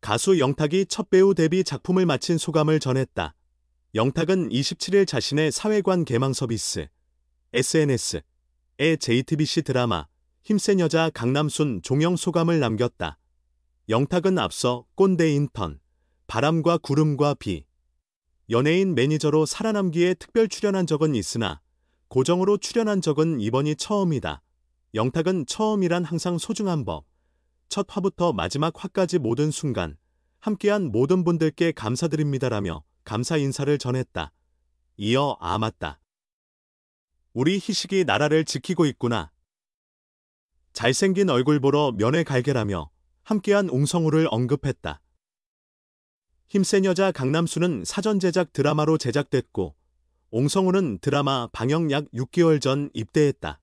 가수 영탁이 첫 배우 데뷔 작품을 마친 소감을 전했다. 영탁은 27일 자신의 사회관 개망 서비스 SNS에 JTBC 드라마 힘센 여자 강남순 종영 소감을 남겼다. 영탁은 앞서 꼰대 인턴, 바람과 구름과 비, 연예인 매니저로 살아남기에 특별 출연한 적은 있으나 고정으로 출연한 적은 이번이 처음이다. 영탁은 처음이란 항상 소중한 법. 첫 화부터 마지막 화까지 모든 순간 함께한 모든 분들께 감사드립니다라며 감사 인사를 전했다. 이어 아 맞다. 우리 희식이 나라를 지키고 있구나. 잘생긴 얼굴 보러 면회 갈게라며 함께한 웅성우를 언급했다. 힘센 여자 강남수는 사전 제작 드라마로 제작됐고 옹성우는 드라마 방영 약 6개월 전 입대했다.